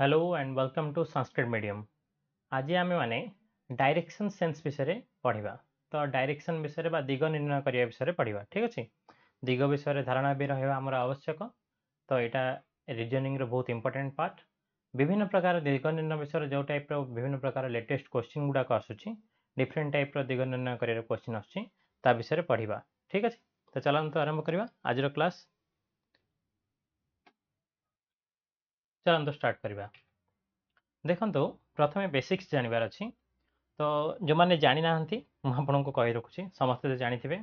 Hello and welcome to Sanskrit medium ଆଜି ଆମେମାନେ direction sense ବିଷୟରେ ପଢ଼ିବା ତ ଡାଇରେକ୍ସନ୍ ବିଷୟରେ ବା ଦିଗ ନିର୍ଣ୍ଣୟ କରିବା ବିଷୟରେ ପଢ଼ିବା ଠିକ୍ ଅଛି ଦିଗ ବିଷୟରେ ଧାରଣା ବି ରହିବା ଆମର ଆବଶ୍ୟକ ତ ଏଇଟା ରିଜନିଂର ବହୁତ ଇମ୍ପୋର୍ଟାଣ୍ଟ ପାର୍ଟ ବିଭିନ୍ନ ପ୍ରକାର ଦିଗ ନିର୍ଣ୍ଣୟ ବିଷୟରେ ଯେଉଁ ଟାଇପ୍ର ବିଭିନ୍ନ ପ୍ରକାର ଲେଟେଷ୍ଟ କୋଶ୍ଚିନ୍ ଗୁଡ଼ାକ ଆସୁଛି ଡିଫରେଣ୍ଟ ଟାଇପ୍ର ଦିଗ ନିର୍ଣ୍ଣୟ କରିବାର କୋଶ୍ଚିନ୍ ଆସୁଛି ତା ବିଷୟରେ ପଢ଼ିବା ଠିକ୍ ଅଛି ତ ଚାଲନ୍ତୁ ଆରମ୍ଭ କରିବା ଆଜିର କ୍ଲାସ୍ ଚାଲନ୍ତୁ ଷ୍ଟାର୍ଟ କରିବା ଦେଖନ୍ତୁ ପ୍ରଥମେ ବେସିକ୍ସ ଜାଣିବାର ଅଛି ତ ଯେଉଁମାନେ ଜାଣିନାହାନ୍ତି ମୁଁ ଆପଣଙ୍କୁ କହି ରଖୁଛି ସମସ୍ତେ ଜାଣିଥିବେ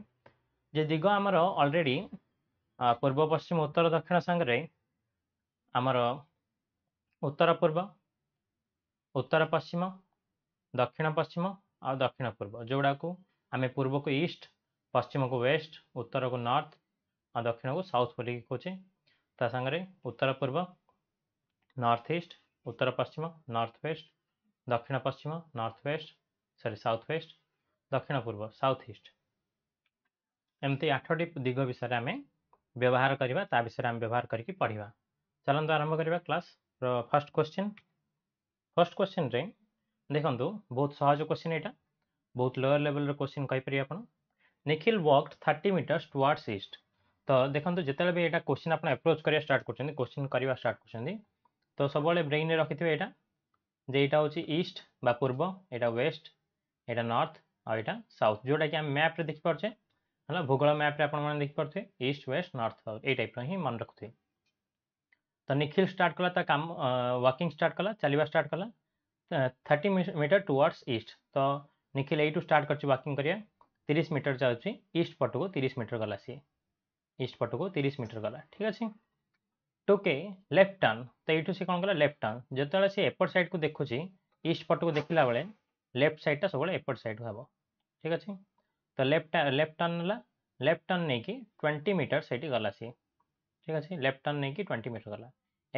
ଯେ ଦିଗ ଆମର ଅଲରେଡ଼ି ପୂର୍ବ ପଶ୍ଚିମ ଉତ୍ତର ଦକ୍ଷିଣ ସାଙ୍ଗରେ ଆମର ଉତ୍ତର ପୂର୍ବ ଉତ୍ତର ପଶ୍ଚିମ ଦକ୍ଷିଣ ପଶ୍ଚିମ ଆଉ ଦକ୍ଷିଣ ପୂର୍ବ ଯେଉଁଗୁଡ଼ାକୁ ଆମେ ପୂର୍ବକୁ ଇଷ୍ଟ ପଶ୍ଚିମକୁ ୱେଷ୍ଟ ଉତ୍ତରକୁ ନର୍ଥ ଆଉ ଦକ୍ଷିଣକୁ ସାଉଥ୍ ବୋଲିକି କହୁଛେ ତା ସାଙ୍ଗରେ ଉତ୍ତର ପୂର୍ବ नॉर्थ ईस्ट उत्तर पश्चिम नॉर्थ वेस्ट दक्षिण पश्चिम north west sorry south west दक्षिण पूर्व साउथ ईस्ट एमती आठटी दिग विषय आम व्यवहार करवा विषय आम व्यवहार करके पढ़ा चलो आरंभ करवा class first question first question रे देखु बहुत सहज क्वेश्चन यहाँ बहुत लोअर लेवल क्वेश्चन कहीपर आप निखिल वर्क थर्टी मीटर्स टुवर्ड्स ईस्ट तो देखो जिते भी यहाँ क्वेश्चन आप एप्रोच करवा स्टार्ट कर करवा स्टार्ट कर তো সবুলে ব্রেইনে রখিথিবে এটা যে এটা হচ্ছে ইস্ট বা পূর্ব এটা ওয়েস্ট এটা নর্থ আর এটা সাউথ যেটাকি আমি ম্যাপ্রে দেখিপারছে হল ভূগোল ম্যাপ্রে আপনার দেখিপারে ইস্ট ওয়েস্ট নর্থ সাউথ এই টাইপ্র ହିଁ মনে রখুথিবে তো নিখিল স্টার্ট কলা তা কাম ওয়াকিং স্টার্ট কলা চালিবা স্টার্ট কলা থার্টি মিটার টুয়ার্ডস ইস্ট তো নিখিল এইটু স্টার্ট করছে ওয়াকিং করিয়া তিরিশ মিটার যাচ্ছে ইস্ট পটকু তিরিশ মিটার গলা সি ইস্ট পটকু তিরিশ মিটার গলা ঠিক আছে ଟୁକେ ଲେଫ୍ଟ ଟର୍ନ ତ ଏଇଠୁ ସେ କ'ଣ କଲା ଲେଫ୍ଟ ଟର୍ନ ଯେତେବେଳେ ସେ ଏପଟ ସାଇଡ଼କୁ ଦେଖୁଛି ଇଷ୍ଟ ପଟକୁ ଦେଖିଲା ବେଳେ ଲେଫ୍ଟ ସାଇଡ଼ଟା ସବୁବେଳେ ଏପଟ ସାଇଡ଼କୁ ହେବ ଠିକ୍ ଅଛି ତ ଲେଫ୍ଟ ଲେଫ୍ଟ ଟର୍ନ ନେଲା ଲେଫ୍ଟ ଟର୍ନ ନେଇକି ଟ୍ୱେଣ୍ଟି ମିଟର ସେଇଠି ଗଲା ସିଏ ଠିକ୍ ଅଛି ଲେଫ୍ଟ ଟର୍ନ ନେଇକି ଟ୍ୱେଣ୍ଟି ମିଟର ଗଲା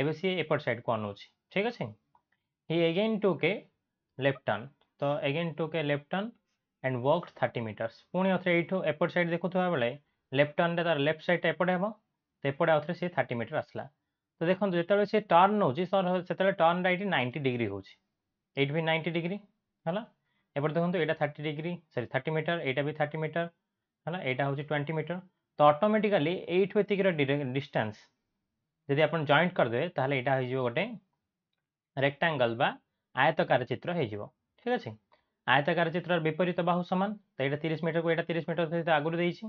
ଏବେ ସିଏ ଏପଟ ସାଇଡ଼କୁ ଅନଉଛି ଠିକ୍ ଅଛି he again took a left turn ତ again took a left turn and walk thirty metres ପୁଣି ଆଉଥରେ ଏଇଠୁ ଏପଟ ସାଇଡ଼ ଦେଖୁଥିବା ବେଳେ ଲେଫ୍ଟ ଟର୍ନରେ ତା'ର ଲେଫ୍ଟ ସାଇଡ଼ଟା ଏପଟେ ହେବ ତ ଏପଟେ ଆଉଥରେ ସିଏ ଥାର୍ଟି ମିଟର ଆସିଲା ତ ଦେଖନ୍ତୁ ଯେତେବେଳେ ସେ ଟର୍ନ ନେଉଛି ସେତେବେଳେ ଟର୍ନଟା ଏଇଠି ନାଇଣ୍ଟି ଡିଗ୍ରୀ ହେଉଛି ଏଇଠି ବି ନାଇଣ୍ଟି ଡିଗ୍ରୀ ହେଲା ଏପଟେ ଦେଖନ୍ତୁ ଏଇଟା thirty degree sorry thirty metre ଏଇଟା ବି ଥାର୍ଟି ମିଟର ହେଲା ଏଇଟା ହେଉଛି ଟ୍ୱେଣ୍ଟି ମିଟର ତ ଅଟୋମେଟିକାଲି ଏଇଠୁ ଏତିକିର ଡିଷ୍ଟାନ୍ସ ଯଦି ଆପଣ ଜଏଣ୍ଟ କରିଦେବେ ତାହେଲେ ଏଇଟା ହେଇଯିବ ଗୋଟେ ରେକ୍ଟାଙ୍ଗଲ୍ ବା ଆୟତକାର ଚିତ୍ର ହେଇଯିବ ଠିକ୍ ଅଛି ଆୟତକାର ଚିତ୍ରର ବିପରୀତ ବାହୁ ସମାନ ତ ଏଇଟା ତିରିଶ ମିଟରକୁ ଏଇଟା ତିରିଶ ମିଟର ସହିତ ଆଗରୁ ଦେଇଛି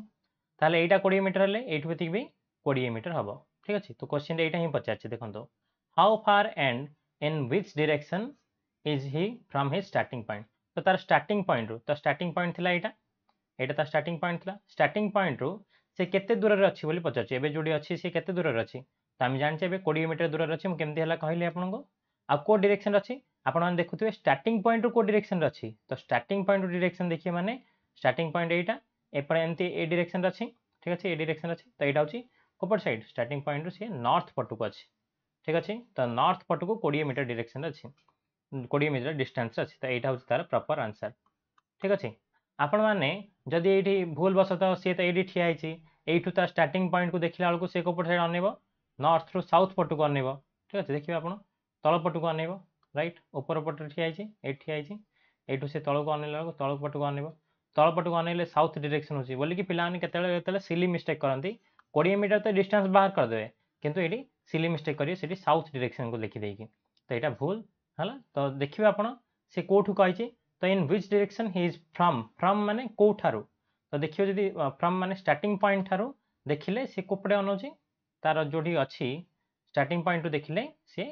ତାହେଲେ ଏଇଟା କୋଡ଼ିଏ ମିଟର ହେଲେ ଏଇଠୁ ଏତିକି ବି କୋଡ଼ିଏ ମିଟର ହେବ ঠিক আছে তো কোশ্চেনটা এইটা ହିଁ ପଚାରିଛି ଦେଖନ୍ତୁ how far and in which direction is he from his starting point ତ ତାର ଷ୍ଟାର୍ଟିଂ ପଏଣ୍ଟରୁ ତା ଷ୍ଟାର୍ଟିଂ ପଏଣ୍ଟ ଥିଲା ଏଇଟା ଏଇଟା ତା ଷ୍ଟାର୍ଟିଂ ପଏଣ୍ଟ ଥିଲା ଷ୍ଟାର୍ଟିଂ ପଏଣ୍ଟରୁ ସେ କେତେ ଦୂରରେ ଅଛି ବୋଲି ପଚାରୁଛି ଏବେ ଯେଉଁଠି ଅଛି ସେ କେତେ ଦୂରରେ ଅଛି ତ ଆମେ ଜାଣିଛେ ଏବେ କୋଡ଼ିଏ ମିଟର ଦୂରରେ ଅଛି ମୁଁ କେମିତି ହେଲା କହିଲି ଆପଣଙ୍କୁ ଆଉ କେଉଁ ଡିରେକ୍ସନ୍ ଅଛି ଆପଣମାନେ ଦେଖୁଥିବେ ଷ୍ଟାର୍ଟିଂ ପଏଣ୍ଟରୁ କେଉଁ ଡିରେକ୍ସନ୍ରେ ଅଛି ତ ଷ୍ଟାର୍ଟିଂ ପଏଣ୍ଟରୁ ଡିରେକ୍ସନ୍ ଦେଖିବେ ମାନେ ଷ୍ଟାର୍ଟିଂ ପଏଣ୍ଟ ଏଇଟା ଏପଟେ ଏମିତି ଏ ଡିରେକ୍ସନ୍ରେ ଅଛି ঠিক আছে এই ডিরেকশন আছে তো এটা হচ্ছে অপর সাইড স্টার্টিং ପଏଣ୍ଟରୁ ସିଏ নর্থ ପଟକୁ আছে ঠিক আছে তো নর্থ পটকু কোড়িয়ে মিটার ডিরেকশন আছে কোড়িয়ে মিটার ডিষ্টান্স আছে তো এইটা হচ্ছে তার প্রপর আনসার ঠিক আছে আপন মানে যদি এইটি ভুল বশত সে তো এইটি ঠিয়া হয়েছে এইটু তার স্টার্টিং পয়েন্ট কু দেখিলা বেড়ে সে কোপট সাইড অনেব নর্থ রু সাউথ পটকু অনেব ঠিক আছে দেখবে আপনার তল পটকু অনেব রাইট উপর পটে ঠিয়া হয়েছে এই ঠিয়া হয়েছে এইটু সে তলকু অনেলা বেড়ে তল পটকু অনেব তল পটকু অনেলে সাউথ ডিরেকশন হচ্ছে বলিকি পিলামানে কেতবে কেতবে সিলি মিস্টেক করতে कोड़े मीटर तो डिस्टेंस बाहर कर करदे कि ये सिली मिस्टेक करेंगे साउथ डिरेक्शन को लिखिदे तो यहाँ भूल है तो देखिए आप कौटू कही तो in which direction he is from from मैंने कौ तो देखिए जी फ्रम मैंने स्टार्ट पॉइंट ठार देखिले सी कौपटे अनाऊँच तार जो अच्छी स्टार्ट पॉइंट रू देखिले सी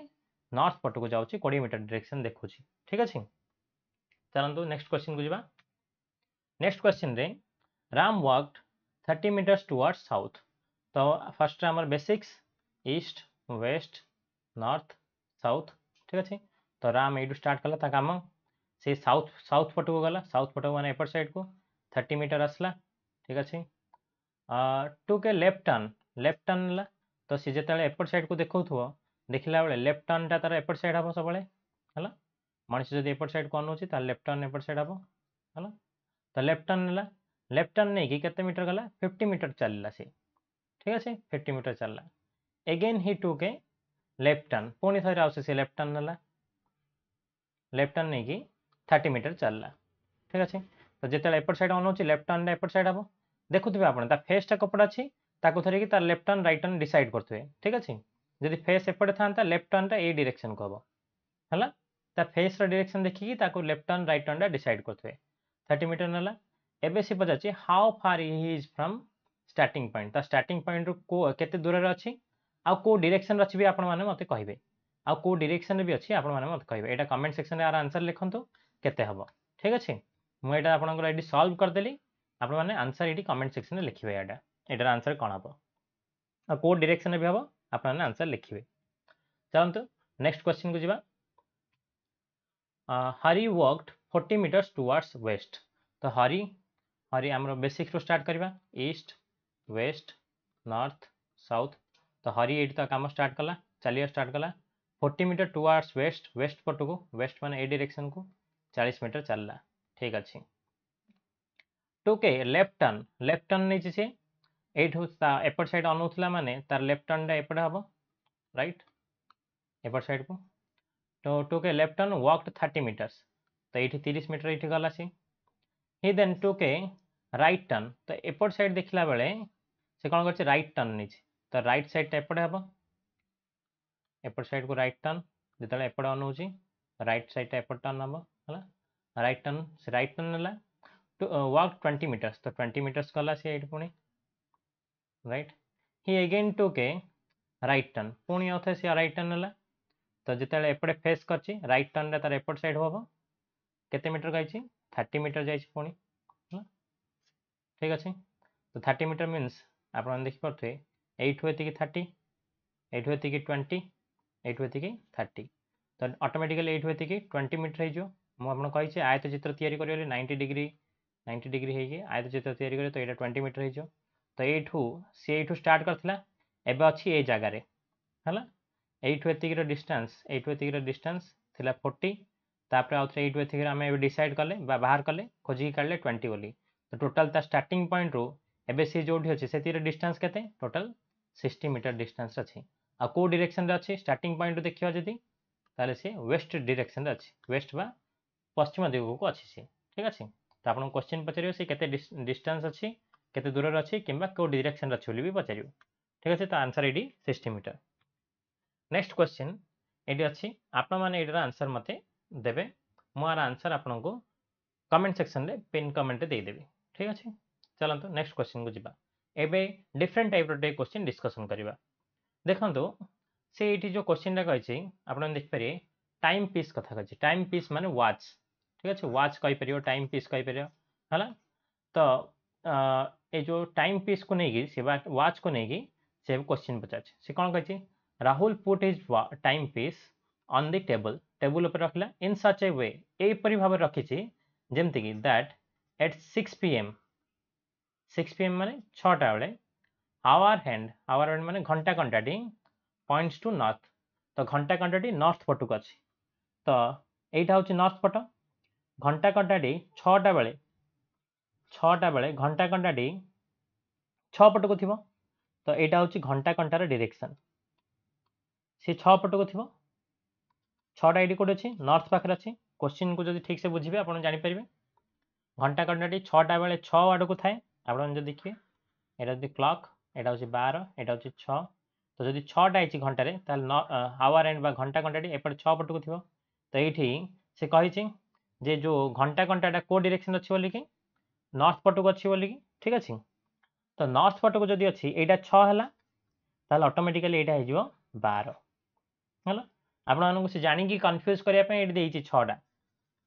नर्थ पट को जाऊँच कोड़े मीटर डिरेक्शन देखु ठीक अच्छे चलो नेक्स्ट क्वेश्चन को जीवा नेक्स्ट क्वेश्चन रे Ram walked thirty metres towards south तो first basics east west north south ठीक अच्छे तो राम यू स्टार्ट कला कम से साउथ साउथ पट को गला साउथ पट को मैंने एपट सैड को थर्टी मीटर आसला ठीक अच्छे took a left turn left turn ला तो सी तो जो एपट सैड को देखा थो देख ला बेल लेफ्ट टर्न टा तार एपट साइड हम सब मनुष्य जब एपट सैड को अनुच्छी लेफ्ट टर्न एपट साइड हम है तो लेफ्ट टर्न ना लेफ्ट टर्न नहीं कितने मीटर गला फिफ्टी मीटर चल ला सी ঠিক ଅଛି ଫିଫ୍ଟି ମିଟର ଚାଲିଲା again he took a left turn ପୁଣି ଥରେ ଆସୁଛି ସେ ଲେଫ୍ଟ ଟର୍ନ ନେଲା ଲେଫ୍ଟ ଟର୍ନ ନେଇକି ଥାର୍ଟି ମିଟର ଚାଲିଲା ଠିକ୍ ଅଛି ତ ଯେତେବେଳେ ଏପଟ ସାଇଡ୍ ଅନଉଛି ଲେଫ୍ଟ ଟର୍ନଟା ଏପଟ ସାଇଡ୍ ହେବ ଦେଖୁଥିବେ ଆପଣ ତା ଫେସ୍ଟା କପଡ଼ା ଅଛି ତାକୁ ଧରିକି ତା left turn right turn decide କରୁଥିବେ ଠିକ୍ ଅଛି ଯଦି ଫେସ୍ ଏପଟେ ଥାନ୍ତା ଲେଫ୍ଟ ଟର୍ନଟା ଏଇ ଡିରେକ୍ସନ୍କୁ ହେବ ହେଲା ତା ଫେସ୍ର ଡିରେକ୍ସନ୍ ଦେଖିକି ତାକୁ ଲେଫ୍ଟ ଟର୍ନ ରାଇଟ୍ ଟର୍ନଟା ଡିସାଇଡ୍ କରୁଥିବେ ଥାର୍ଟି ମିଟର ନେଲା ଏବେ ସେ ପଚାରୁଛି how far he is from starting point তা স্টার্টিং পয়েন্টରୁ କେତେ ଦୂରରେ ଅଛି ଆଉ କେଉଁ ଡିରେକ୍ସନ୍ରେ ଅଛି ବି ଆପଣମାନେ ମୋତେ କହିବେ ଆଉ କେଉଁ ଡିରେକ୍ସନ୍ରେ ବି ଅଛି ଆପଣମାନେ ମୋତେ କହିବେ ଏଇଟା କମେଣ୍ଟ ସେକ୍ସନ୍ରେ ଆର ଆନ୍ସର୍ ଲେଖନ୍ତୁ କେତେ ହେବ ଠିକ୍ ଅଛି ମୁଁ ଏଇଟା ଆପଣଙ୍କର ଏଇଠି ସଲ୍ଭ କରିଦେଲି ଆପଣମାନେ ଆନ୍ସର୍ ଏଇଠି କମେଣ୍ଟ ସେକ୍ସନ୍ରେ ଲେଖିବେ ଏଇଟା ଏଇଟାର ଆନ୍ସର୍ କ'ଣ ହେବ ଆଉ କେଉଁ ଡିରେକ୍ସନ୍ରେ ବି ହେବ ଆପଣମାନେ ଆନ୍ସର୍ ଲେଖିବେ ଚାଲନ୍ତୁ ନେକ୍ସଟ କ୍ୱେଶ୍ଚିନ୍କୁ ଯିବା Hari walked forty metres towards west ତ ହରି ହରି ଆମର ବେସିକ୍ରୁ ଷ୍ଟାର୍ଟ କରିବା ଇଷ୍ଟ वेस्ट नॉर्थ साउथ तो हरी एट कम स्टार्ट कला चलिए स्टार्ट कला forty metre towards west west पटक वेस्ट मान ए डायरेक्शन को चालीस मीटर चलला ठीक अच्छे took a left turn left turn नहीं सी এইটু এপট সাইড অনাউলা মানে তার লেফট টার্নটা এপটে হব রাইট এপট সাইড কু তো took a left turn walked thirty metres তো এইটি তিরিশ মিটর এইটি গলা সি he then took a right turn তো এপট সাইড দেখিলা বেড়ে से कौन कर रईट टर्न नहीं रईट सैड एपटे हम एपट सैड को रईट टर्न जिते एपट हो रईट सैड एपट टर्न हम है रईट टर्न से रईट टर्न ना वाक ट्वेंटी मीटर्स तो ट्वेंटी मीटर्स गला सी ये पुणी रईट हि again took a right turn पुणी अथे सी रईट टर्न ना तो जिते एपटे फेस कर रईट टर्न तार एपट सैड हम कते मीटर गई थर्टी मीटर जा पुणी ठीक अच्छे तो थर्टी मीटर मीनस ଆପଣମାନେ ଦେଖିପାରୁଥିବେ ଏଇଠୁ ଏତିକି ଥାର୍ଟି ଏଇଠୁ ଏତିକି ଟ୍ୱେଣ୍ଟି ଏଇଠୁ ଏତିକି ଥାର୍ଟି ତ ଅଟୋମେଟିକାଲି ଏଇଠୁ ଏତିକି ଟ୍ୱେଣ୍ଟି ମିଟର ହେଇଯିବ ମୁଁ ଆପଣଙ୍କୁ କହିଛି ଆୟତ ଚିତ୍ର ତିଆରି କରିଗଲେ ନାଇଣ୍ଟି ଡିଗ୍ରୀ ନାଇଣ୍ଟି ଡିଗ୍ରୀ ହେଇକି ଆୟତ ଚିତ୍ର ତିଆରି କରିବେ ତ ଏଇଟା ଟ୍ୱେଣ୍ଟି ମିଟର ହେଇଯିବ ତ ଏଇଠୁ ସିଏ ଏଇଠୁ ଷ୍ଟାର୍ଟ କରିଥିଲା ଏବେ ଅଛି ଏଇ ଜାଗାରେ ହେଲା এইটু এতিকির ডিষ্টান্স এইটু এতিকির ডিষ্টান্স লা ফোর্টি তাপরে আউথরে এইটু এতিকির আমি এবার ডিসাইড কলে বা বাহার কলে খোঁজিকি কাড়লে টোয়েন্টি বলি তো টোটাল তার স্টার্টিং পয়েন্ট রু एवं सी जोटी अच्छे से डिस्टान्स के टोटाल सिक्सटी मीटर डिस्टान्स अच्छे आ कौ डीरेक्शन अच्छे स्टार्ट पॉइंट देखा जदि तेल सी वेस्ट डिरेक्शन अच्छे वेस्ट बा पश्चिम दिग्क अच्छे सी ठीक अच्छे तो आप क्वेश्चन पचार से कैसे डिस्टान्स अच्छे के दूर अच्छे कि डीरेक्शन अच्छे भी पचार ठीक अच्छे तो आंसर ये सिक्सटी मीटर नेक्स्ट क्वेश्चन ये अच्छी आपण मैंने आंसर मत दे आंसर आपन को कमेंट सेक्शन में पेन कमेंट देदेवि ठीक अच्छे चलत नेक्स्ट क्वेश्चन को जी एवं डिफरेन्ट टाइप रे क्वेश्चन डिस्कसन करवा देखो से ये जो क्वेश्चन टाइम कही देखिपर टाइम पीस कथ कही टाइम पीस मान व्च ठीक अच्छे व्च कहीपर टाइम पीस कहीपर है तो ये जो टाइम पीस को लेकिन सी व्च को लेकिन से क्वेश्चन पचार से कौन कही Rahul put his time piece on the table table रखला इन सच ए वे यहीपर भाव रखी जमीक that at six P M six PM মানে ছটা ବେଳେ আওয়ার হ্যান্ড আওয়ার হ্যান্ড মানে ঘন্টা ঘন্টাটি পয়েন্টস টু নর্থ তো ঘন্টা ঘন্টাটি নর্থ পটুକୁ ଅଛି ତ ଏଇଟା ହେଉଛି নর্থ পট ঘন্টা ঘন্টাটি ছটা ବେଳେ ছটা ବେଳେ ঘন্টা ঘন্টাটি ছ পটକୁ ଥିବ ତ ଏଇଟା ହେଉଛି ଘଣ୍ଟା ଘଣ୍ଟାର ଡିରେକ୍ସନ୍ ସେ ଛଅ ପଟକୁ ଥିବ ଛଅଟା ଏଇଠି କେଉଁଠି ଅଛି ନର୍ଥ ପାଖରେ ଅଛି କୋଶ୍ଚିନ୍କୁ ଯଦି ଠିକ୍ସେ ବୁଝିବେ ଆପଣ ଜାଣିପାରିବେ ଘଣ୍ଟା ଘଣ୍ଟାଟି ଛଅଟା ବେଳେ ଛଅ ଆଡ଼କୁ ଥାଏ তারপরে আমি যদি দেখি এটা যদি ক্লক এটা হচ্ছে বার এটা হচ্ছে ছ তো যদি ছটা হয়েছি ঘন্টার তাহলে ন আওয়ার এন্ড বা ঘন্টা ঘন্টাটি এপটে ছ পটকু থিব তো এইটি সে কী যে যে ঘন্টা ঘন্টাটা কো ডিরেকশন অছি বলিকি নর্থ পটকু অছি বলিকি ঠিক আছে তো নর্থ পটকু যদি অছি এইটা ছ হলা তাহলে অটোমেটিকালি এইটা হয়ে যাব বার হল আপনার সে জাণিকি কনফ্যুজ করা এটি দিয়েছি ছটা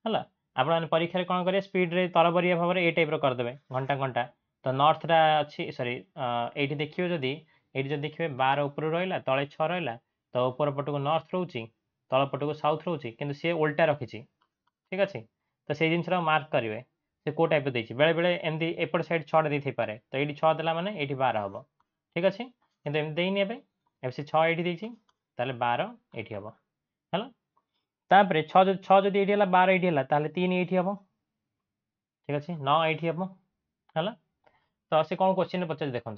হল আপনার পরীক্ষায় কম করবে স্পিড্রে তরবরিয়া ভাবে এই টাইপ্র করেদেবে ঘন্টা ঘন্টা ତ ନର୍ଥଟା ଅଛି ସରି ଏଇଠି ଦେଖିବେ ଯଦି ଏଇଠି ଯଦି ଦେଖିବେ ବାର ଉପରୁ ରହିଲା ତଳେ ଛଅ ରହିଲା ତ ଉପର ପଟକୁ ନର୍ଥ ରହୁଛି ତଳ ପଟକୁ ସାଉଥ୍ ରହୁଛି କିନ୍ତୁ ସିଏ ଓଲ୍ଟା ରଖିଛି ଠିକ୍ ଅଛି ତ ସେଇ ଜିନିଷଟାକୁ ମାର୍କ କରିବେ ସେ କେଉଁ ଟାଇପ୍ର ଦେଇଛି ବେଳେବେଳେ ଏମିତି ଏପଟ ସାଇଡ଼୍ ଛଅଟା ଦେଇଥାଇପାରେ ତ ଏଇଠି ଛଅ ଦେଲା ମାନେ ଏଇଠି ବାର ହେବ ଠିକ୍ ଅଛି କିନ୍ତୁ ଏମିତି ଦେଇନି ଏବେ ଏବେ ସେ ଛଅ ଏଇଠି ଦେଇଛି ତାହେଲେ ବାର ଏଇଠି ହେବ ହେଲା ତାପରେ ଛଅ ଯଦି ଛଅ ଯଦି ଏଇଠି ହେଲା ବାର ଏଇଠି ହେଲା ତାହେଲେ ତିନି ଏଇଠି ହେବ ଠିକ୍ ଅଛି ନଅ ଏଇଠି ହେବ ହେଲା तो से कौन क्वेश्चन पचार देखो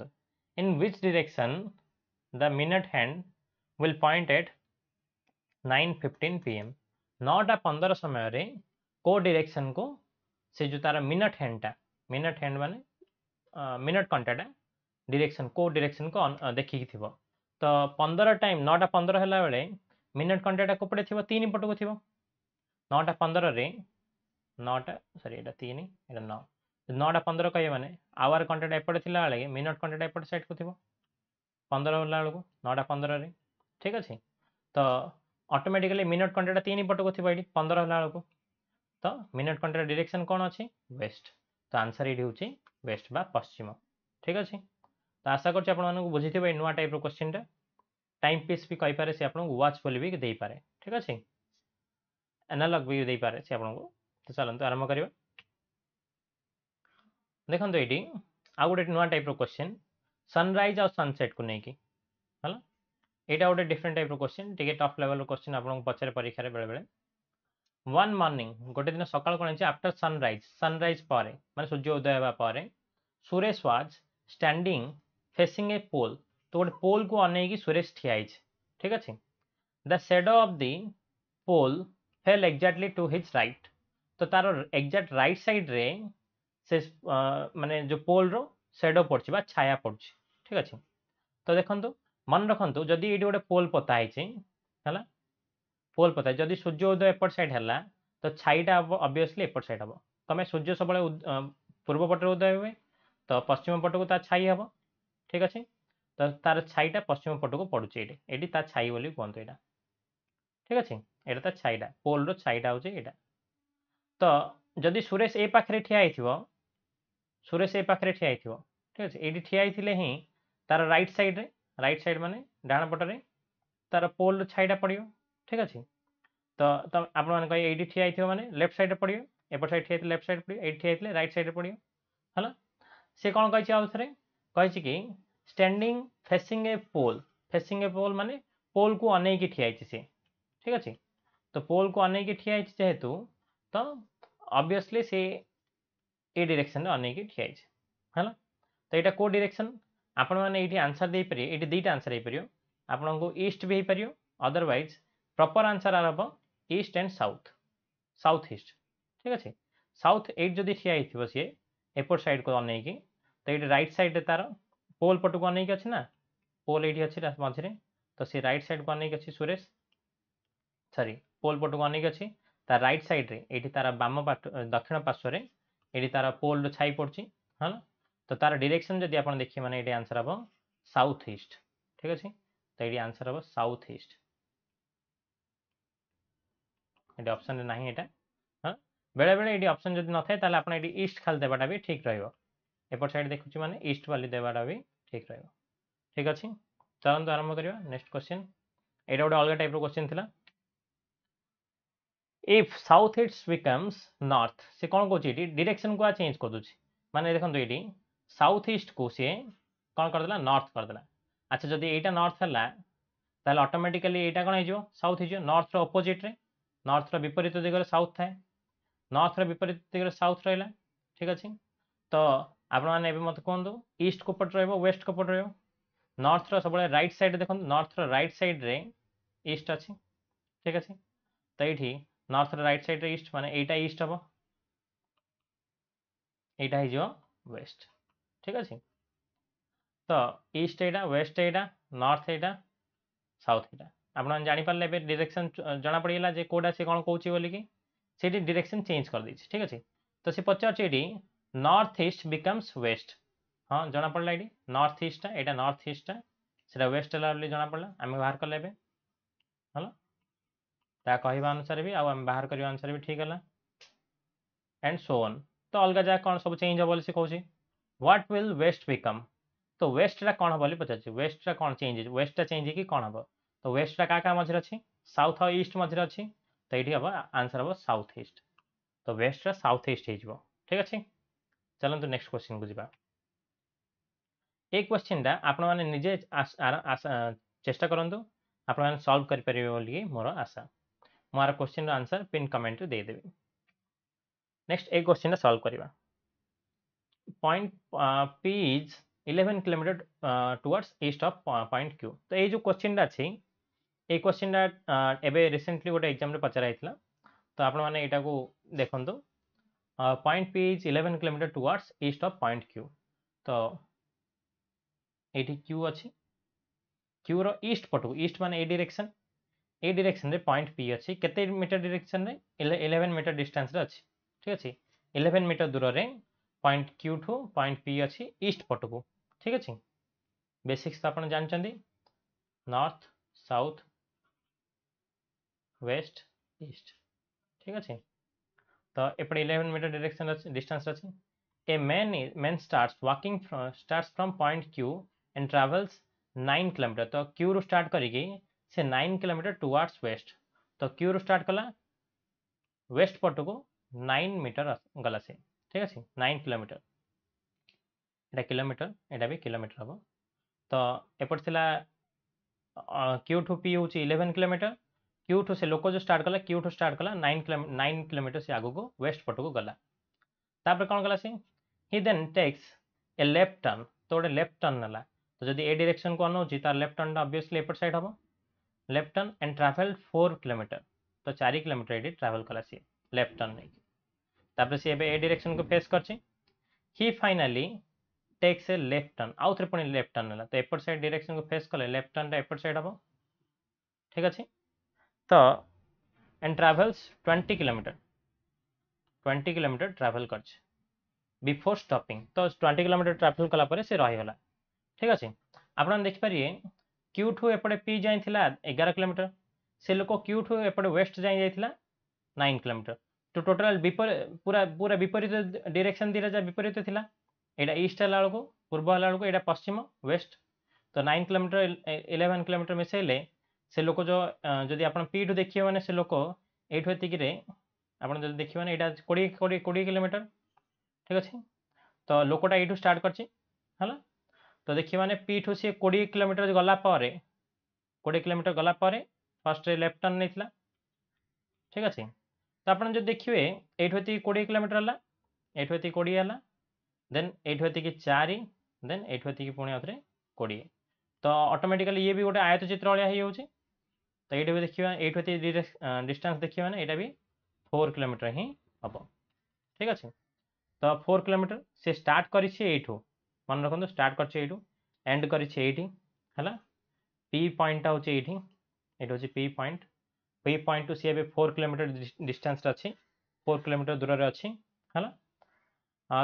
in which direction the minute hand will point at nine fifteen P M नौटा पंदर समय को डिरेक्शन को से जो तार मिनट हैंडटा मिनट हैंड मान मिनट कंटाटा डिरेक्शन को डिरेक्शन को देखिकी थी तो पंदर टाइम नौटा पंदर है मिनट कंटाटा कोपटे थी तीन पट को थी नौटा पंदर नौटा सरी ये तीन ये नौ 9:15 কাই মানে आवर कांटेन्ट এপৰত ছিলালে মিনট कांटेन्ट এপৰত সেট কৰতিবা 15 হলা লৈ 9:15 ৰে ঠিক আছে ত অটোমেটিকালি মিনট कांटेन्ट 3 এপৰত গথিব আই 15 হলা লৈ ত মিনট कांटेन्टৰ ডাইরেকশন কোন আছে वेस्ट ত আনসার এডি হ'চি वेस्ट বা পশ্চিম ঠিক আছে ত আশা কৰছ আপোনাক বুজি থৈবা এই নৱা টাইপৰ কোৱেশ্চন টায়ম পেছ ବି ক'ই পারেছে আপোনাক വാচ ফুলিৱিক দেই পারে ঠিক আছে অ্যানালগ ভিও দেই পারেছে আপোনাক ত চলন্ত আৰম্ভ কৰিম ଦେଖନ୍ତୁ ଏଇଠି ଆଉ ଗୋଟେ ନୂଆ ଟାଇପ୍ର କ୍ୱେଶ୍ଚିନ୍ ସନ୍ରାଇଜ୍ ଆଉ ସନ୍ସେଟ୍କୁ ନେଇକି ହେଲା ଏଇଟା ଗୋଟେ ଡିଫରେଣ୍ଟ ଟାଇପ୍ର କ୍ୱେଶ୍ଚିନ୍ ଟିକେ ଟଫ୍ ଲେଭଲ୍ର କ୍ୱେଶ୍ଚିନ୍ ଆପଣଙ୍କୁ ପଚାରେ ପରୀକ୍ଷାରେ ବେଳେବେଳେ ୱାନ୍ ମର୍ଣ୍ଣିଂ ଗୋଟେ ଦିନ ସକାଳୁ କ'ଣ ହେଇଛି ଆଫ୍ଟର ସନରାଇଜ୍ ସନ୍ରାଇଜ୍ ପରେ ମାନେ ସୂର୍ଯ୍ୟ ଉଦୟ ହେବା ପରେ Suresh was standing facing a pole ତ ଗୋଟେ ପୋଲ୍କୁ ଅନେଇକି ସୁରେଶ ଠିଆ ହେଇଛି ଠିକ୍ ଅଛି the shadow of the pole fell exactly to his right ତ ତାର ଏକ୍ଜାକ୍ଟ ରାଇଟ୍ ସାଇଡ଼୍ରେ ସେ ମାନେ ଯେଉଁ ପୋଲ୍ର ସେଡ଼ୋ ପଡ଼ୁଛି ବା ଛାୟା ପଡ଼ୁଛି ଠିକ୍ ଅଛି ତ ଦେଖନ୍ତୁ ମନେ ରଖନ୍ତୁ ଯଦି ଏଇଠି ଗୋଟେ ପୋଲ୍ ପୋତା ହେଇଛି ହେଲା ପୋଲ୍ ପୋତା ଯଦି ସୂର୍ଯ୍ୟ ଉଦୟ ଏପଟ ସାଇଡ଼୍ ହେଲା ତ ଛାଇଟା ଅବଭିୟସଲି ଏପଟ ସାଇଡ଼୍ ହେବ ତୁମେ ସୂର୍ଯ୍ୟ ସବୁବେଳେ ପୂର୍ବ ପଟରେ ଉଦୟ ହୁଏ ତ ପଶ୍ଚିମ ପଟକୁ ତା ଛାଇ ହେବ ଠିକ୍ ଅଛି ତ ତାର ଛାଇଟା ପଶ୍ଚିମ ପଟକୁ ପଡ଼ୁଛି ଏଇଠି ଏଇଠି ତା ଛାଇ ବୋଲି କୁହନ୍ତୁ ଏଇଟା ଠିକ୍ ଅଛି ଏଇଟା ତା ଛାଇଟା ପୋଲ୍ର ଛାଇଟା ହେଉଛି ଏଇଟା ତ ଯଦି ସୁରେଶ ଏ ପାଖରେ ଠିଆ ହେଇଥିବ सुरेश ये ठिया थी ठीक है ये ठिया ही हिं तार रईट सैड रईट सैड मान डाण पटे तार पोल छाईटा पड़ो ठीक अच्छे तो आप ये ठिया ही मैंने लेफ्ट सैड पड़ो एपट सैड ठिया लेफ्ट सैड पड़ो ये ठिया ही रईट सैड पड़ो है सी कौन कही आउ थे कही कि standing facing a pole facing a pole मानने पोल को अनेक ठिया सी ठीक अच्छे तो पोल को अनेक ठिया जेहेतु तो अबिययसली सी ଏ ଡିରେକ୍ସନ୍ରେ ଅନେଇକି ଠିଆ ହେଇଛି ହେଲା ତ ଏଇଟା କେଉଁ ଡିରେକ୍ସନ୍ ଆପଣମାନେ ଏଇଠି ଆନ୍ସର୍ ଦେଇପାରିବେ ଏଇଠି ଦୁଇଟା ଆନ୍ସର୍ ହେଇପାରିବ ଆପଣଙ୍କୁ ଇଷ୍ଟ ବି ହେଇପାରିବ ଅଦରୱାଇଜ୍ ପ୍ରପର୍ ଆନ୍ସର୍ ଆର ହେବ east and south south east ଠିକ୍ ଅଛି ସାଉଥ୍ ଏଇଟ୍ ଯଦି ଠିଆ ହେଇଥିବ ସିଏ ଏପଟ ସାଇଡ଼୍କୁ ଅନେଇକି ତ ଏଇଠି ରାଇଟ୍ ସାଇଡ଼୍ରେ ତା'ର ପୋଲ୍ ପଟକୁ ଅନେଇକି ଅଛି ନା ପୋଲ୍ ଏଇଠି ଅଛି ମଝିରେ ତ ସେ ରାଇଟ୍ ସାଇଡ଼୍କୁ ଅନେଇକି ଅଛି ସୁରେଶ ସରି ପୋଲ୍ ପଟକୁ ଅନେଇକି ଅଛି ତା ରାଇଟ୍ ସାଇଡ଼୍ରେ ଏଇଠି ତା'ର ବାମ ପାର୍ଶ୍ୱ ଦକ୍ଷିଣ ପାର୍ଶ୍ୱରେ ଏଠି ତାର ପୋଲ୍ର ଛାଇ ପଡ଼ୁଛି ହେଲା ତ ତାର ଡିରେକ୍ସନ୍ ଯଦି ଆପଣ ଦେଖିବେ ମାନେ ଏଠି ଆନ୍ସର୍ ହେବ ସାଉଥ୍ ଇଷ୍ଟ ଠିକ୍ ଅଛି ତ ଏଠି ଆନ୍ସର୍ ହେବ ସାଉଥ୍ ଇଷ୍ଟ ଏଠି ଅପସନ୍ରେ ନାହିଁ ଏଇଟା ହଁ ବେଳେବେଳେ ଏଠି ଅପସନ୍ ଯଦି ନଥାଏ ତାହେଲେ ଆପଣ ଏଠି ଇଷ୍ଟ ଖାଲି ଦେବାଟା ବି ଠିକ୍ ରହିବ ଏପଟ ସାଇଡ଼୍ ଦେଖୁଛି ମାନେ ଇଷ୍ଟ ବାଲି ଦେବାଟା ବି ଠିକ୍ ରହିବ ଠିକ୍ ଅଛି ଚାଲନ୍ତୁ ଆରମ୍ଭ କରିବା ନେକ୍ସଟ କ୍ୱେଶ୍ଚିନ୍ ଏଇଟା ଗୋଟେ ଅଲଗା ଟାଇପ୍ର କ୍ୱେଶ୍ଚିନ୍ ଥିଲା if south it's becomes north से कौन कौन डीरेक्शन को चेज कर मानते देखो ये साउथ ईस्ट को सी कौन करदे नर्थ करदे अच्छा जदि यहाँ नर्थ है तेल अटोमेटिकाली यहाँ कौन हो साउथ हो नर्थर अपोजिट्रे नर्थर विपरीत दिग्वे साउथ थाए नर्थर विपरीत दिग्वे साउथ रहा ठीक अच्छे तो आपण मैंने मत कहु ईस्ट कोपट रेस्ट कोपट रर्थर सब रईट सैड देख नर्थर रईट सैड्रे ईस्ट अच्छे ठीक अच्छे तो यही ନର୍ଥର ରାଇଟ୍ ସାଇଡ଼୍ରେ ଇଷ୍ଟ ମାନେ ଏଇଟା ଇଷ୍ଟ ହେବ ଏଇଟା ହେଇଯିବ ୱେଷ୍ଟ ଠିକ୍ ଅଛି ତ ଇଷ୍ଟ ଏଇଟା ୱେଷ୍ଟ ଏଇଟା ନର୍ଥ ଏଇଟା ସାଉଥ ଏଇଟା ଆପଣମାନେ ଜାଣିପାରିଲେ ଏବେ ଡିରେକ୍ସନ୍ ଜଣାପଡ଼ିଗଲା ଯେ କେଉଁଟା ସେ କ'ଣ କହୁଛି ବୋଲିକି ସେଇଠି ଡିରେକ୍ସନ୍ ଚେଞ୍ଜ କରିଦେଇଛି ଠିକ୍ ଅଛି ତ ସେ ପଚାରୁଛି ଏଠି ନର୍ଥ ଇଷ୍ଟ ବିକମ୍ସ ୱେଷ୍ଟ ହଁ ଜଣାପଡ଼ିଲା ଏଠି ନର୍ଥ ଇଷ୍ଟଟା ଏଇଟା ନର୍ଥ ଇଷ୍ଟଟା ସେଇଟା ୱେଷ୍ଟ ହେଲା ବୋଲି ଜଣାପଡ଼ିଲା ଆମେ ବାହାର କଲେ ଏବେ ତା କହିବା ଅନୁସାରେ ବି ଆଉ ଆମେ ବାହାର କରିବା ଅନୁସାରେ ବି ଠିକ୍ ହେଲା ଆଣ୍ଡ ସୋନ୍ ତ ଅଲଗା ଯାହା କ'ଣ ସବୁ ଚେଞ୍ଜ ହେବ ବୋଲି ସେ କହୁଛି ହ୍ୱାଟ୍ ୱିଲ୍ ୱେଷ୍ଟ ବିକମ୍ ତ ୱେଷ୍ଟଟା କ'ଣ ହେବ ବୋଲି ପଚାରୁଛି ୱେଷ୍ଟଟା କ'ଣ ଚେଞ୍ଜ ହେଇଛି ୱେଷ୍ଟଟା ଚେଞ୍ଜ ହେଇକି କ'ଣ ହେବ ତ ୱେଷ୍ଟଟା କାହା କାହା ମଝିରେ ଅଛି ସାଉଥ୍ ଆଉ ଇଷ୍ଟ ମଝିରେ ଅଛି ତ ଏଇଠି ହେବ ଆନ୍ସର୍ ହେବ ସାଉଥ୍ ଇଷ୍ଟ ତ ୱେଷ୍ଟଟା ସାଉଥ୍ ଇଷ୍ଟ ହେଇଯିବ ଠିକ୍ ଅଛି ଚାଲନ୍ତୁ ନେକ୍ସଟ କ୍ୱେଶ୍ଚିନ୍କୁ ଯିବା ଏଇ କ୍ୱେଶ୍ଚିନ୍ଟା ଆପଣମାନେ ନିଜେ ଚେଷ୍ଟା କରନ୍ତୁ ଆପଣମାନେ ସଲ୍ଭ କରିପାରିବେ ବୋଲିକି ମୋର ଆଶା मोर क्वेश्चन आंसर पिन कमेंट रे देदेवि नेक्स्ट ए क्वेश्चन सल्व करवा point P is eleven kilometre towards east of point Q तो ये जो क्वेश्चन अच्छी ये क्वेश्चन एवं रिसेंटली गोटे एग्जाम पचरा होता तो आप यू देखु point P is eleven kilometre towards east of point Q तो ये क्यू अच्छी क्यूर इस्ट पटू ईस्ट मान ए डिरेक्शन ये डिरेक्शन पॉइंट पी अच्छी कते metre direction eleven metre distance अच्छी ठीक अच्छे इलेवेन मीटर दूर से point Q to point P अच्छी ईस्ट पट को ठीक अच्छे बेसिक्स तो आप जानते नर्थ साउथ वेस्ट ईस्ट ठीक अच्छे तो एपटे इलेवेन मीटर डिरेक्शन डिस्टान्स अच्छे a man man start walking start from point Q and travels nine kilometre तो क्यू रु स्टार्ट करके से नाइन किलोमीटर टुवार्ड्स वेस्ट तो क्यू रु स्टार्ट कला वेस्ट पट को नाइन मीटर गला से ठीक अच्छे नाइन किलोमीटर एटा किलोमीटर एटा भी किलोमीटर हम तो एपट थिला क्यू टू पी हूँ इलेवेन किलोमीटर क्यू टू से लोक जो स्टार्ट कला क्यू टू स्टार्ट कला नाइन नाइन किलोमीटर से आगे वेस्ट पट को गला कौन गला से he then takes a left turn तो गोटे लेफ्ट टर्न नाला तो जब ए डिरेक्शन को अनौर लेफ्ट टर्न अब्वियसली एपट सैड हाँ left turn and travel four kilometre તો ચાରି કિલોમીટર એଠି ટ્રાવેલ କଲା ସିଏ ଲେଫ୍ଟ ଟର୍ନ ନେଇକି ତାପରେ ସିଏ ଏବେ ଏ ଡିରେକ୍ସନକୁ ଫେସ୍ କରିଛି he finally takes a left turn ଆଉ ଥରେ ପୁଣି ଲେଫ୍ଟ ଟର୍ନ ନେଲା ତ ଏପଟ ସାଇଡ୍ ଡିରେକ୍ସନକୁ ଫେସ୍ କଲେ ଲେଫ୍ଟ ଟର୍ନଟା ଏପଟ ସାଇଡ୍ ହେବ ଠିକ୍ ଅଛି ତ and travels twenty kilometre twenty kilometre travel କରିଛି ବିଫୋର୍ ଷ୍ଟପିଂ ତ ଟ୍ୱେଣ୍ଟି କିଲୋମିଟର ଟ୍ରାଭେଲ୍ କଲା ପରେ ସେ ରହିଗଲା ଠିକ୍ ଅଛି ଆପଣ ଦେଖିପାରିବେ କ୍ୟୁଠୁ ଏପଟେ ପି ଯାଏଁ ଥିଲା ଏଗାର କିଲୋମିଟର ସେ ଲୋକ କ୍ୟୁଠୁ ଏପଟେ ୱେଷ୍ଟ ଯାଏଁ ଯାଇଥିଲା ନାଇନ୍ କିଲୋମିଟର ତ ଟୋଟାଲ ପୁରା ପୁରା ବିପରୀତ ଡିରେକ୍ସନ୍ ଦୁଇଟା ଯାହା ବିପରୀତ ଥିଲା ଏଇଟା ଇଷ୍ଟ ହେଲା ବେଳକୁ ପୂର୍ବ ହେଲା ବେଳକୁ ଏଇଟା ପଶ୍ଚିମ ୱେଷ୍ଟ ତ ନାଇନ୍ କିଲୋମିଟର ଇଲେଭେନ୍ କିଲୋମିଟର ମିଶାଇଲେ ସେ ଲୋକ ଯେଉଁ ଯଦି ଆପଣ ପିଠୁ ଦେଖିବେ ମାନେ ସେ ଲୋକ ଏଇଠୁ ଏତିକିରେ ଆପଣ ଯଦି ଦେଖିବେ ମାନେ ଏଇଟା କୋଡ଼ିଏ କୋଡ଼ିଏ କୋଡ଼ିଏ କିଲୋମିଟର ଠିକ୍ ଅଛି ତ ଲୋକଟା ଏଇଠୁ ଷ୍ଟାର୍ଟ କରିଛି ହେଲା तो देखिए मैंने पीठ सी कोड़े किलोमीटर गला कोड़े किलोमीटर गलापर फास्ट लेफ्ट टर्न नहीं था ठीक अच्छे तो आप जो देखिए ये कोड़े किलोमीटर है ये कोड़े है देन ये चार देन ये पुणी आउे कोड़े तो अटोमेटिकाली ये भी गोटे आयत चित्र भाई हो तो ये भी देखा ये डिस्टान्स देखिए मैंने यहाँ अं, भी फोर किलोमीटर ही हम ठीक अच्छे तो फोर किलोमीटर सी स्टार्ट करूँ मन रखुद स्टार्ट कर एंड कर पी पॉइंट हूँ ये हूँ P point P point to C A four kilometre distance अच्छी फोर किलोमीटर दूर अच्छी है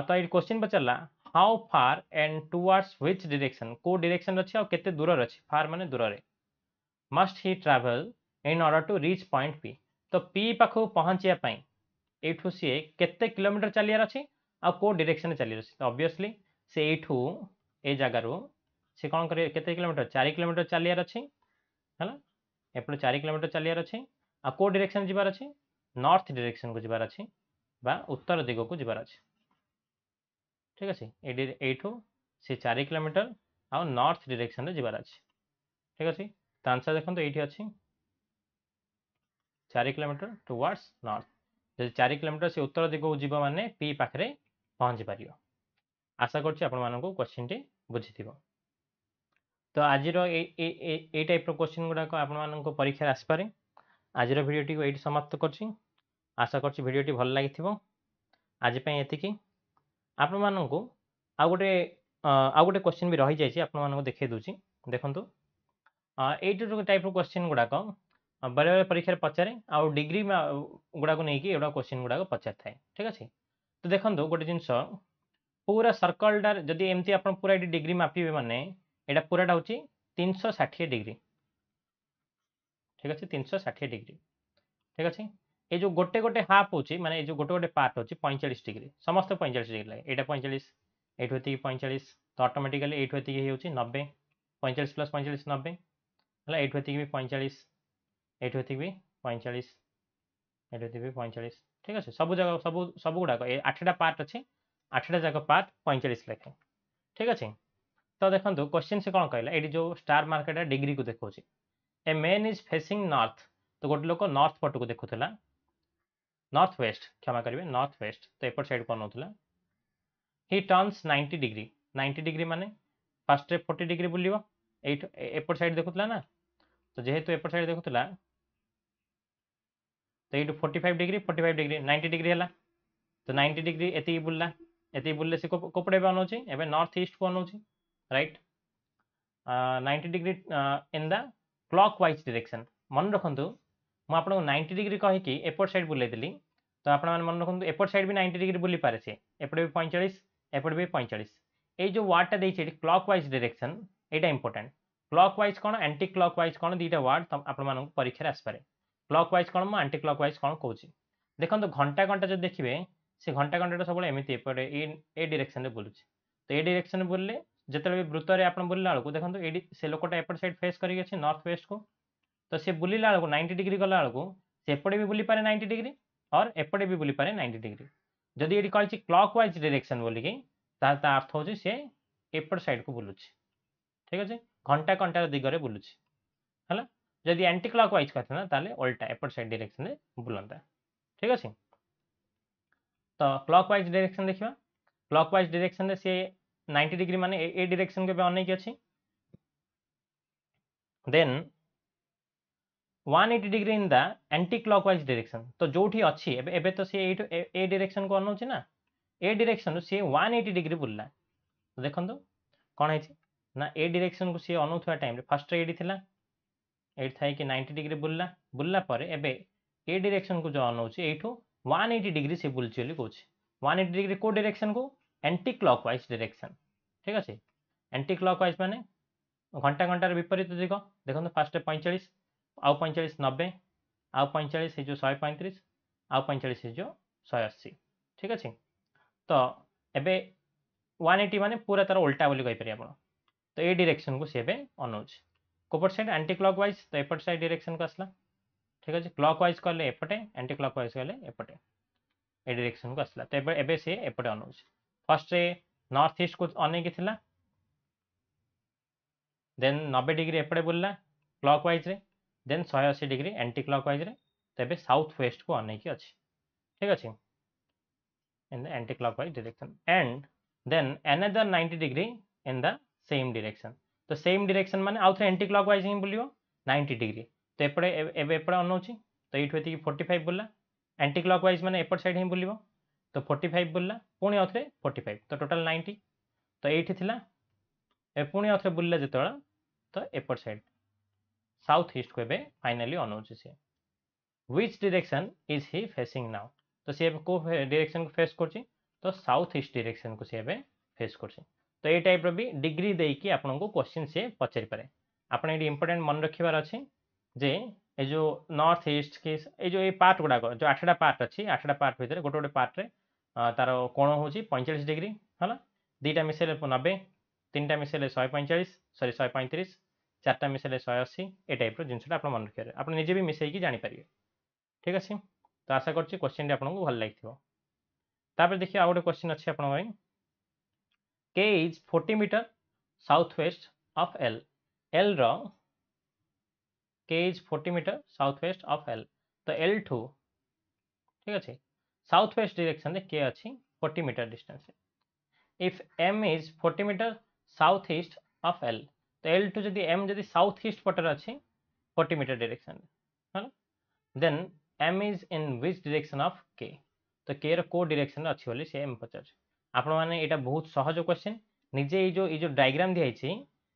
तो ये क्वेश्चन पचारा how far and towards which direction को डिरेक्शन अच्छे आते दूर अच्छी फार मान दूर must he travel in order to reach point P तो पी पाख पहुँचापी ये कितने कोमीटर चलिए अच्छे आ कौ डिरेक्शन चलिए अच्छे तो अभीयसली ସେ ଏଇଠୁ ଏ ଜାଗାରୁ ସେ କ'ଣ କରିବେ କେତେ କିଲୋମିଟର ଚାରି କିଲୋମିଟର ଚାଲିବାର ଅଛି ହେଲା ଏପଟେ ଚାରି କିଲୋମିଟର ଚାଲିବାର ଅଛି ଆଉ କେଉଁ ଡିରେକ୍ସନ୍ ଯିବାର ଅଛି ନର୍ଥ ଡିରେକ୍ସନ୍କୁ ଯିବାର ଅଛି ବା ଉତ୍ତର ଦିଗକୁ ଯିବାର ଅଛି ଠିକ୍ ଅଛି ଏଇଠି ଏଇଠୁ ସେ ଚାରି କିଲୋମିଟର ଆଉ ନର୍ଥ ଡିରେକ୍ସନ୍ରେ ଯିବାର ଅଛି ଠିକ୍ ଅଛି ତା ଆନ୍ସର୍ ଦେଖନ୍ତୁ ଏଇଠି ଅଛି ଚାରି କିଲୋମିଟର ଟୁୱାର୍ଡ଼ସ୍ ନର୍ଥ ଯଦି ଚାରି କିଲୋମିଟର ସେ ଉତ୍ତର ଦିଗକୁ ଯିବ ମାନେ ପି ପାଖରେ ପହଞ୍ଚିପାରିବ আশা করছি ଆପଣମାନଙ୍କୁ କୋଶ୍ଚିନ୍ଟି ବୁଝିଥିବ ତ ଆଜିର ଏଇ ଟାଇପ୍ର କୋଶ୍ଚିନ୍ ଗୁଡ଼ାକ ଆପଣମାନଙ୍କ ପରୀକ୍ଷାରେ ଆସିପାରେ ଆଜିର ଭିଡ଼ିଓଟିକୁ ଏଇଠି ସମାପ୍ତ କରୁଛି ଆଶା କରୁଛି ଭିଡ଼ିଓଟି ଭଲ ଲାଗିଥିବ ଆଜି ପାଇଁ ଏତିକି ଆପଣମାନଙ୍କୁ ଆଉ ଗୋଟେ ଆଉ ଗୋଟେ କୋଶ୍ଚିନ୍ ବି ରହିଯାଇଛି ଆପଣମାନଙ୍କୁ ଦେଖାଇ ଦେଉଛି ଦେଖନ୍ତୁ ଏଇଟି ଟାଇପ୍ର କୋଶ୍ଚିନ୍ ଗୁଡ଼ାକ ବେଳେବେଳେ ପରୀକ୍ଷାରେ ପଚାରେ ଆଉ ଡିଗ୍ରୀ ଗୁଡ଼ାକୁ ନେଇକି ଏଗୁଡ଼ା କୋଶ୍ଚିନ୍ ଗୁଡ଼ାକ ପଚାରିଥାଏ ଠିକ୍ ଅଛି ତ ଦେଖନ୍ତୁ ଗୋଟେ ଜିନିଷ पूरा सर्कलटार जदि एमती आप पूरा डिग्री मापे मैंने यहाँ पूराटा हूँ तीन शौ षाठी डिग्री ठीक अच्छे तीन सौ षाठी डिग्री ठीक अच्छे ये जो गोटे गोटे हाफ हो मैंने जो गोटे गोटे पार्ट हो पैंचाश डिग्री समस्त पैंचाश डिग्री लगे यहाँ पैंचाश ये पैंचाश तो अटोमेटिकाली ये हो नब्बे पैंचाश प्लस पैंचाश नब्बे मतलब है ये भी पैंचाश ये भी पैंचाश ये भी पैंचाश ठीक अच्छे सब जगह सब सब गुड़ाक आठटा पार्ट अच्छे आठटा जाक पार्ट पैंतालीस लेखे ठीक अच्छे तो देखो क्वेश्चन से कौन कहला ये जो स्टार मार्केट डिग्री को देखा a man is facing north तो गोटे लोक नर्थ पट को देखुला नर्थ वेस्ट क्षमा करेंगे नर्थ वेस्ट तो एपट सैड कौन होता हि नाइंटी डिग्री नाइंटी डिग्री मान फास्ट्रे फोर्टी डिग्री बुलव एपट साइड देखुला ना तो जेहेतु एपट साइड देखुला तो ये forty five degree forty five degree ninety degree है तो नाइंटी डिग्री एत बुल्ला यति बुलले से कोपड़े भी आनोची एबे नॉर्थ ईस्ट को आनोची right 90 degree in the clockwise direction मन रखंतु ମୁଁ ଆପଣଙ୍କୁ ନାଇଣ୍ଟି ଡିଗ୍ରୀ କହିକି ଏପଟ ସାଇଡ଼୍ ବୁଲେଇଦେଲି ତ ଆପଣମାନେ ମନେ ରଖନ୍ତୁ ଏପଟ ସାଇଡ଼୍ ବି ନାଇଣ୍ଟି ଡିଗ୍ରୀ ବୁଲି ପାରେ ସେ ଏପଟେ ବି ପଇଁଚାଳିଶ ଏପଟେ ବି ପଇଁଚାଳିଶ ଏଇ ଯେଉଁ ୱାର୍ଡ଼ଟା ଦେଇଛି ଏଠି କ୍ଲକ୍ ୱାଇଜ୍ ଡିରେକ୍ସନ୍ ଏଇଟା ଇମ୍ପୋର୍ଟାଣ୍ଟ କ୍ଲକ୍ ୱାଇଜ୍ କ'ଣ ଆଣ୍ଟି କ୍ଲକ୍ ୱାଇଜ୍ କ'ଣ ଦୁଇଟା ୱାର୍ଡ଼ ଆପଣମାନଙ୍କୁ ପରୀକ୍ଷାରେ ଆସିପାରେ କ୍ଲକ୍ ୱାଇଜ୍ କ'ଣ ମୁଁ ଆଣ୍ଟି କ୍ଲକ୍ ୱାଇଜ୍ କ'ଣ କହୁଛି ଦେଖନ୍ତୁ ଘଣ୍ଟା ଘଣ୍ଟା ଯଦି ଦେଖିବେ ସେ ଘଣ୍ଟା ଘଣ୍ଟାଟା ସବୁବେଳେ ଏମିତି ଏପଟେ ଏ ଡିରେକ୍ସନ୍ରେ ବୁଲୁଛି ତ ଏ ଡିରେକ୍ସନ୍ରେ ବୁଲିଲେ ଯେତେବେଳେ ବୃତ୍ତରେ ଆପଣ ବୁଲିଲା ବେଳକୁ ଦେଖନ୍ତୁ ଏଇଠି ସେ ଲୋକଟା ଏପଟ ସାଇଡ୍ ଫେସ୍ କରିକି ଅଛି ନର୍ଥ ୱେଷ୍ଟକୁ ତ ସେ ବୁଲିଲା ବେଳକୁ ନାଇଣ୍ଟି ଡିଗ୍ରୀ ଗଲା ବେଳକୁ ସେପଟେ ବି ବୁଲିପାରେ ନାଇଣ୍ଟି ଡିଗ୍ରୀ ଅର୍ ଏପଟେ ବି ବୁଲିପାରେ ନାଇଣ୍ଟି ଡିଗ୍ରୀ ଯଦି ଏଠି କହିଛି କ୍ଲକ୍ ୱାଇଜ୍ ଡିରେକ୍ସନ୍ ବୋଲିକି ତାହେଲେ ତା ଅର୍ଥ ହେଉଛି ସେ ଏପଟ ସାଇଡ଼୍କୁ ବୁଲୁଛି ଠିକ୍ ଅଛି ଘଣ୍ଟା ଘଣ୍ଟାର ଦିଗରେ ବୁଲୁଛି ହେଲା ଯଦି ଆଣ୍ଟି କ୍ଲକ୍ ୱାଇଜ୍ କରିଥାନ୍ତା ତାହେଲେ ଓଲ୍ଟା ଏପଟ ସାଇଡ୍ ଡିରେକ୍ସନ୍ରେ ବୁଲନ୍ତା ଠିକ୍ ଅଛି ତ କ୍ଲକ୍ ୱାଇଜ୍ ଡିରେକ୍ସନ୍ ଦେଖିବା କ୍ଲକ୍ ୱାଇଜ୍ ଡିରେକ୍ସନ୍ରେ ସିଏ ନାଇଣ୍ଟି ଡିଗ୍ରୀ ମାନେ ଏ ଡିରେକ୍ସନ୍ କେବେ ଅନେଇକି ଅଛି then one eighty degree in the କ୍ଲକ୍ wise direction ତ ଯେଉଁଠି ଅଛି ଏବେ ଏବେ ତ ସିଏ ଏଇଠୁ ଏ ଡିରେକ୍ସନ୍କୁ ଅନଉଛି ନା ଏ ଡିରେକ୍ସନ୍ରୁ ସିଏ ୱାନ୍ ଏଇଟି ଡିଗ୍ରୀ ବୁଲିଲା ଦେଖନ୍ତୁ କ'ଣ ହେଇଛି ନା ଏ ଡିରେକ୍ସନ୍କୁ ସିଏ ଅନଉଥିବା ଟାଇମ୍ରେ ଫାର୍ଷ୍ଟରେ ଏଇଠି ଥିଲା ଏଇଠି ଥାଇକି ନାଇଣ୍ଟି ଡିଗ୍ରୀ ବୁଲିଲା ବୁଲିଲା ପରେ ଏବେ ଏ ଡିରେକ୍ସନ୍କୁ ଯେଉଁ ଅନଉଛି ଏଇଠୁ 180 ডিগ্রি সে বুলচুয়ালি করছে 180 ডিগ্রি কো ডিরেকশন কো অ্যান্টি ক্লকওয়াইজ ডিরেকশন ঠিক আছে অ্যান্টি ক্লকওয়াইজ মানে ঘন্টা ঘন্টার বিপরীত দিক দেখুন ফার্স্টে পঁয়চাশ আউ পঁয়চাশ নবে আউ পঁয়চাশ এই যে শহে পঁয়ত্রিশ আউ পঁয়চাশ এই যে শহে অশী ঠিক আছে তো এবে ওয়ান এইটি মানে পুরা তার উল্টা বলে কইপারি আপনার তো এই ডিরেকশন কু সে এবে অনাউছে কোপট সাইড আন্টি ক্লকওয়াইজ তো এপট সাইড ডিরেকশন কু আসলা ठीक अच्छे क्लक वाइज कले एपटे एंटी क्लक वाइज कले एपटे ए डिरेक्शन को आसला तो एवं सी एपटे अनु फर्स्ट नर्थ ईस्ट को अनेकला देन नबे डिग्री एपटे बुलला क्लक वाइज्रे दे शहे अशी डिग्री एंटी क्लक वाइज्रे तो साउथ वेस्ट को अनेक अच्छे ठीक अच्छे in the anticlockwise direction and then an ninety degree in the same direction तो सेम डिरेक्शन मैंने आउ थे एंटी क्लक वाइज ही बुलव नाइंटी डिग्री तो एपटे एपटे अनौ तो ये फोर्टी फाइव बुल्ला एंटी क्लक वाइज मैंने एपट सैड ही बुलव तो फोर्टी फाइव बुल्ला पुणी अथे थे फोर्टी फाइव तो टोटाल नाइंटी तो ये पुणी आउ थे बुल्ला जिते तो एपट सैड साउथ ईस्ट को फाइनाली अनौ see which direction is he facing now तो सी कौ डिरेक्शन को फेस कर तो साउथ ईस्ट डिरेक्शन को सी फेस कर तो ये टाइप रि डिग्री देकि आपको क्वेश्चन सी पचारिपे आपड़ इंपोर्टां मन रखार अच्छी ଯେ ଏ ଯେଉଁ ନର୍ଥ ଇଷ୍ଟ କି ଏ ଯେଉଁ ଏଇ ପାର୍ଟ ଗୁଡ଼ାକ ଯେଉଁ ଆଠଟା ପାର୍ଟ ଅଛି ଆଠଟା ପାର୍ଟ ଭିତରେ ଗୋଟେ ଗୋଟେ ପାର୍ଟରେ ତାର କୋଣ ହେଉଛି ପଇଁଚାଳିଶ ଡିଗ୍ରୀ ହେଲା ଦୁଇଟା ମିଶାଇଲେ ନବେ ତିନିଟା ମିଶାଇଲେ ଶହେ ପଇଁଚାଳିଶ ସରି ଶହେ ପଇଁତିରିଶ ଚାରିଟା ମିଶାଇଲେ ଶହେ ଅଶୀ ଏ ଟାଇପ୍ର ଜିନିଷଟା ଆପଣ ମନେ ରଖିପାରିବେ ଆପଣ ନିଜେ ବି ମିଶାଇକି ଜାଣିପାରିବେ ଠିକ୍ ଅଛି ତ ଆଶା କରୁଛି କ୍ୱେଶ୍ଚିନ୍ଟି ଆପଣଙ୍କୁ ଭଲ ଲାଗିଥିବ ତାପରେ ଦେଖିବା ଆଉ ଗୋଟେ କ୍ୱେଶ୍ଚିନ୍ ଅଛି ଆପଣଙ୍କ ପାଇଁ K is forty metre south west of L ଏଲ୍ର K is 40 meter southwest of L. तो L2 ঠিক আছে southwest direction রে K আছে 40 meter distance if m is 40 meter southeast of L তো L2 যদি m যদি southeast পটার আছে 40 meter direction হ্যাঁ then m is in which direction of K তো K র কোন direction রে আছে বলি সে m পচার আপন মানে এটা বহুত সহজ কোশ্চেন নিজে এই যে এই যে ডায়াগ্রাম দিয়া হইছে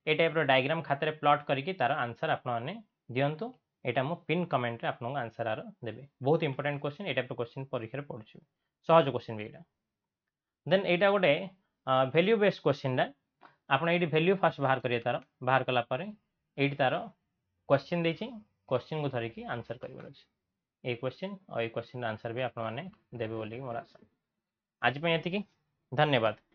এই টাইপর ডায়াগ্রাম খাতারে প্লট করিকি তার আনসার আপন মানে ଦିଅନ୍ତୁ এটা ମୁଁ ପିନ୍ କମେଣ୍ଟରେ ଆପଣଙ୍କୁ ଆନ୍ସର୍ ଆର ଦେବି ବହୁତ ଇମ୍ପୋର୍ଟାଣ୍ଟ କ୍ୱେଶ୍ଚିନ୍ ଏଇ ଟାଇପ୍ର କ୍ୱେଶ୍ଚିନ୍ ପରୀକ୍ଷାରେ ପଡ଼ୁଛି ସହଜ କ୍ୱେଶ୍ଚିନ୍ ବି ଏଇଟା ଦେନ୍ ଏଇଟା ଗୋଟେ ଭ୍ୟାଲ୍ୟୁ ବେସ୍ କ୍ୱେଶ୍ଚିନ୍ଟା ଆପଣ ଏଇଠି ଭ୍ୟାଲ୍ୟୁ ଫାର୍ଷ୍ଟ ବାହାର କରିବେ ତା'ର ବାହାର କଲା ପରେ ଏଇଠି ତା'ର କ୍ୱେଶ୍ଚିନ୍ ଦେଇଛି କ୍ୱେଶ୍ଚିନ୍କୁ ଧରିକି ଆନ୍ସର୍ କରିବାର ଅଛି ଏଇ କ୍ୱେଶ୍ଚିନ୍ ଆଉ ଏଇ କ୍ୱେଶ୍ଚିନ୍ର ଆନ୍ସର୍ ବି ଆପଣମାନେ ଦେବେ ବୋଲିକି ମୋର ଆଶା ଆଜି ପାଇଁ ଏତିକି ଧନ୍ୟବାଦ